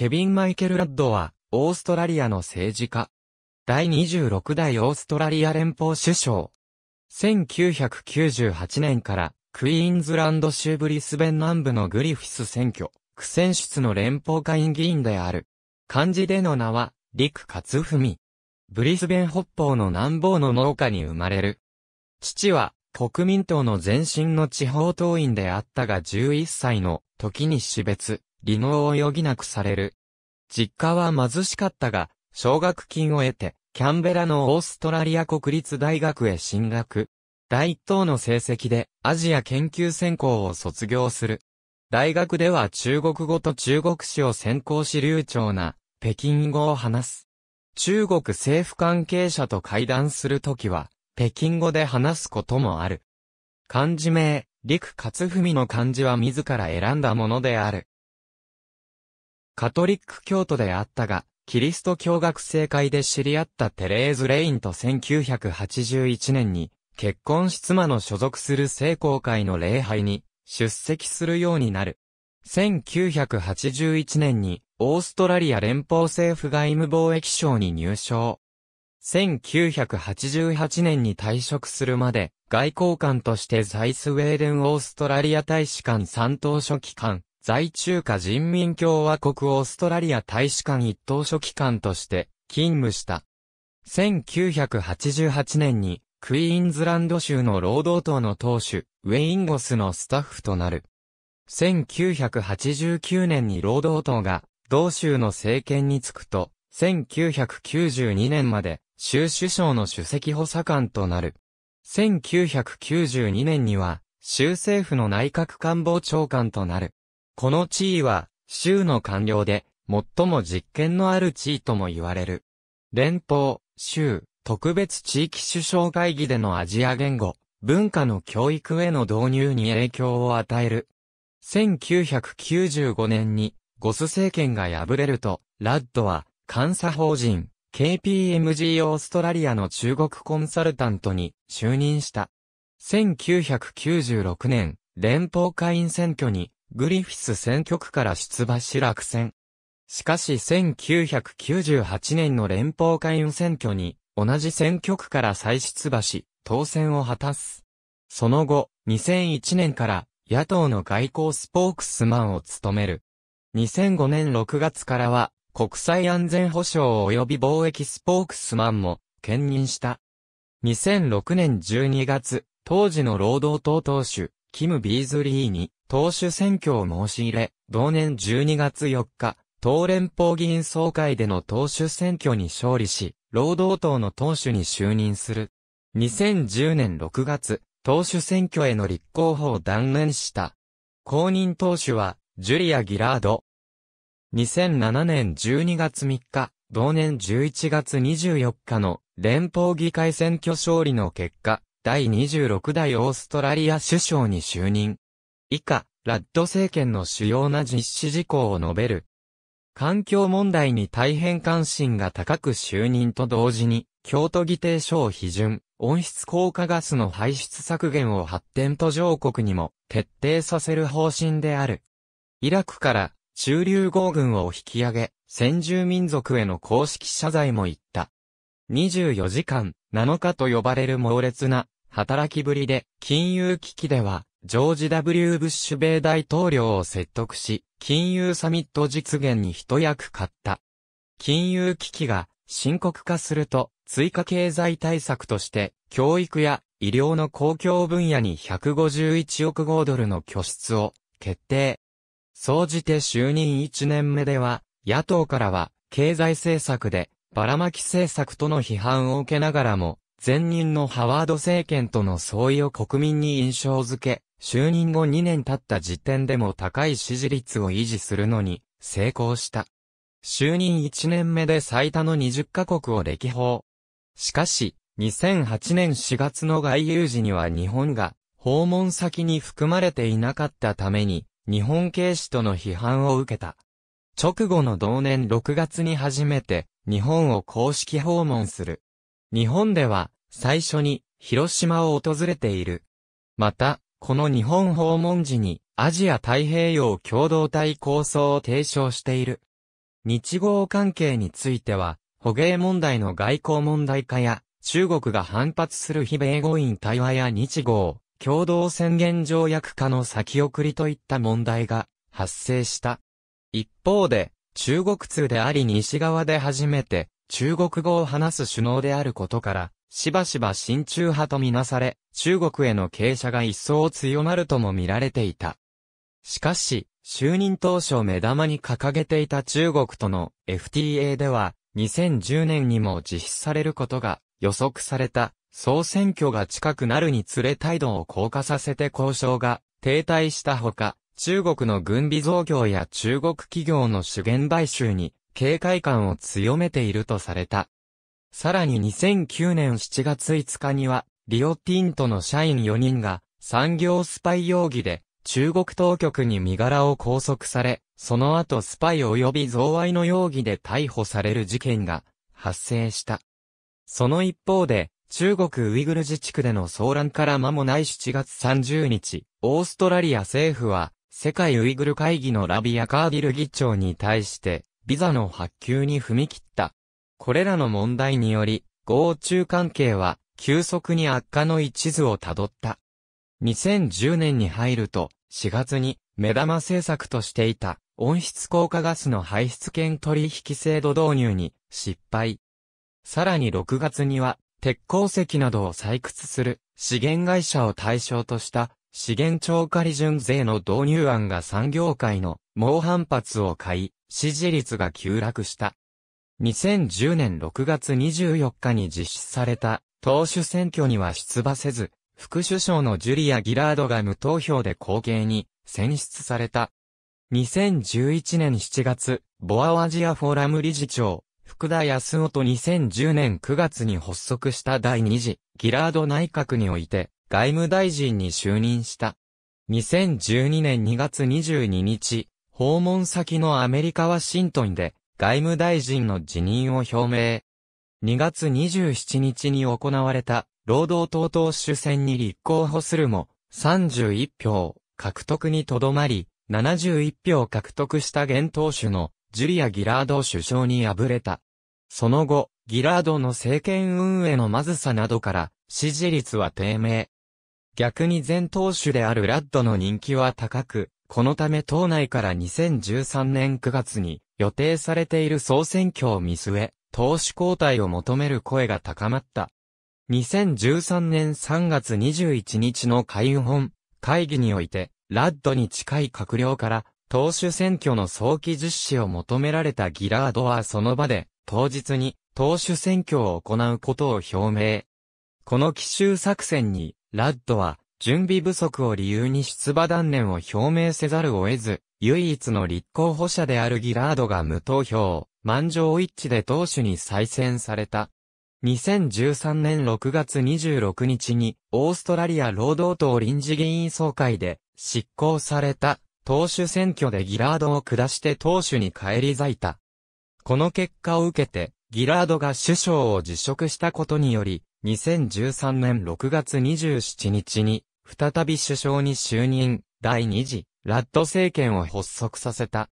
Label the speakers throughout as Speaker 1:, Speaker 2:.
Speaker 1: ケビン・マイケル・ラッドは、オーストラリアの政治家。第26代オーストラリア連邦首相。1998年から、クイーンズランド州ブリスベン南部のグリフィス選挙、苦戦出の連邦会議員である。漢字での名は、陸勝文。ブリスベン北方の南方の農家に生まれる。父は、国民党の前身の地方党員であったが11歳の時に死別。離農を余儀なくされる。実家は貧しかったが、奨学金を得て、キャンベラのオーストラリア国立大学へ進学。第一等の成績でアジア研究専攻を卒業する。大学では中国語と中国史を専攻し流暢な北京語を話す。中国政府関係者と会談するときは北京語で話すこともある。漢字名、陸勝文の漢字は自ら選んだものである。カトリック教徒であったが、キリスト教学生会で知り合ったテレーズ・レインと1981年に、結婚し妻の所属する聖公会の礼拝に出席するようになる。1981年にオーストラリア連邦政府外務貿易省に入省。1988年に退職するまで外交官として在スウェーデンオーストラリア大使館三等書記官、在中華人民共和国オーストラリア大使館一等書記官として勤務した。1988年にクイーンズランド州の労働党の党首、ウェインゴスのスタッフとなる。1989年に労働党が同州の政権に就くと、1992年まで州首相の主席補佐官となる。1992年には州政府の内閣官房長官となる。この地位は、州の官僚で、最も実権のある地位とも言われる。連邦、州、特別地域首相会議でのアジア言語、文化の教育への導入に影響を与える。1995年に、ゴス政権が敗れると、ラッドは、監査法人、KPMG オーストラリアの中国コンサルタントに就任した。1996年、連邦会員選挙にグリフィス選挙区から出馬し落選。しかし1998年の連邦会員選挙に同じ選挙区から再出馬し、当選を果たす。その後、2001年から野党の外交スポークスマンを務める。2005年6月からは国際安全保障及び貿易スポークスマンも兼任した。2006年12月、当時の労働党党首、キム・ビーズリーに党首選挙を申し入れ、同年12月4日、党連邦議員総会での党首選挙に勝利し、労働党の党首に就任する。2010年6月、党首選挙への立候補を断念した。公認党首は、ジュリア・ギラード。2007年12月3日、同年11月24日の連邦議会選挙勝利の結果、第26代オーストラリア首相に就任。以下、ラッド政権の主要な実施事項を述べる。環境問題に大変関心が高く就任と同時に、京都議定書を批准、温室効果ガスの排出削減を発展途上国にも徹底させる方針である。イラクから中流合軍を引き上げ、先住民族への公式謝罪も言った。24時間、7日と呼ばれる猛烈な働きぶりで、金融危機では、ジョージ W. ブッシュ米大統領を説得し、金融サミット実現に一役買った。金融危機が深刻化すると、追加経済対策として、教育や医療の公共分野に151億ードルの拠出を決定。総じて就任1年目では、野党からは、経済政策で、ばらまき政策との批判を受けながらも、前任のハワード政権との相違を国民に印象づけ、就任後2年経った時点でも高い支持率を維持するのに成功した。就任1年目で最多の20カ国を歴訪。しかし、2008年4月の外遊時には日本が訪問先に含まれていなかったために、日本軽視との批判を受けた。直後の同年6月に初めて、日本を公式訪問する。日本では最初に広島を訪れている。また、この日本訪問時にアジア太平洋共同体構想を提唱している。日豪関係については、捕鯨問題の外交問題化や、中国が反発する非米語院対話や日豪、共同宣言条約化の先送りといった問題が発生した。一方で、中国通であり西側で初めて、中国語を話す首脳であることから、しばしば親中派とみなされ、中国への傾斜が一層強まるとも見られていた。しかし、就任当初目玉に掲げていた中国との FTA では、2010年にも実施されることが予測された総選挙が近くなるにつれ態度を降下させて交渉が停滞したほか、中国の軍備増強や中国企業の資源買収に警戒感を強めているとされた。さらに2009年7月5日には、リオティントの社員4人が、産業スパイ容疑で、中国当局に身柄を拘束され、その後スパイ及び贈賄の容疑で逮捕される事件が発生した。その一方で、中国ウイグル自治区での騒乱から間もない7月30日、オーストラリア政府は、世界ウイグル会議のラビア・カーディル議長に対して、ビザの発給に踏み切った。これらの問題により、豪中関係は急速に悪化の一途をたどった。2010年に入ると、4月に目玉政策としていた温室効果ガスの排出権取引制度導入に失敗。さらに6月には鉄鉱石などを採掘する資源会社を対象とした資源超過利潤税の導入案が産業界の猛反発を買い、支持率が急落した。2010年6月24日に実施された党首選挙には出馬せず、副首相のジュリア・ギラードが無投票で後継に選出された。2011年7月、ボアアジアフォーラム理事長、福田康夫と2010年9月に発足した第2次、ギラード内閣において、外務大臣に就任した。2012年2月22日、訪問先のアメリカ・ワシントンで外務大臣の辞任を表明。2月27日に行われた労働党党首選に立候補するも31票獲得にとどまり71票獲得した現党首のジュリア・ギラード首相に敗れた。その後、ギラードの政権運営のまずさなどから支持率は低迷。逆に前党首であるラッドの人気は高く、このため党内から2013年9月に予定されている総選挙を見据え、党首交代を求める声が高まった。2013年3月21日の会本会議において、ラッドに近い閣僚から党首選挙の早期実施を求められたギラードはその場で、当日に党首選挙を行うことを表明。この奇襲作戦に、ラッドは、準備不足を理由に出馬断念を表明せざるを得ず、唯一の立候補者であるギラードが無投票、満場一致で党首に再選された。2013年6月26日に、オーストラリア労働党臨時議員総会で、執行された、党首選挙でギラードを下して党首に返り咲いた。この結果を受けて、ギラードが首相を辞職したことにより、2013年6月27日に、再び首相に就任、第2次、ラッド政権を発足させた。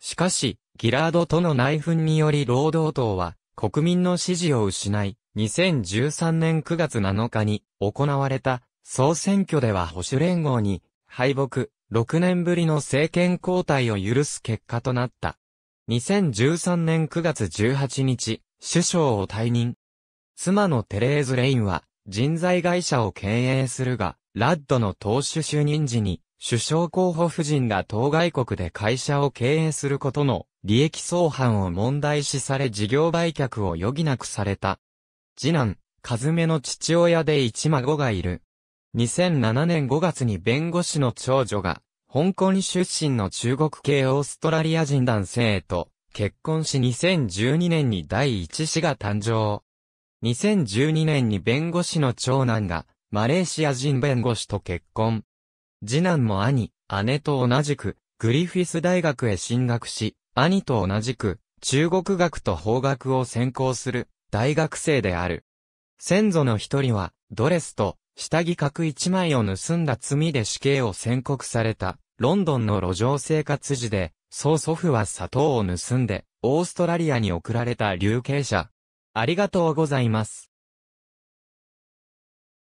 Speaker 1: しかし、ギラードとの内紛により労働党は、国民の支持を失い、2013年9月7日に行われた総選挙では保守連合に敗北、6年ぶりの政権交代を許す結果となった。2013年9月18日、首相を退任。妻のテレーズ・レインは人材会社を経営するが、ラッドの党首就任時に、首相候補夫人が当該国で会社を経営することの利益相反を問題視され事業売却を余儀なくされた。次男、カズメの父親で一孫がいる。2007年5月に弁護士の長女が、香港出身の中国系オーストラリア人男性と結婚し2012年に第一子が誕生。2012年に弁護士の長男がマレーシア人弁護士と結婚。次男も兄、姉と同じく、グリフィス大学へ進学し、兄と同じく、中国学と法学を専攻する、大学生である。先祖の一人は、ドレスと、下着角一枚を盗んだ罪で死刑を宣告された、ロンドンの路上生活時で、曽祖父は砂糖を盗んで、オーストラリアに送られた流刑者。ありがとうございます。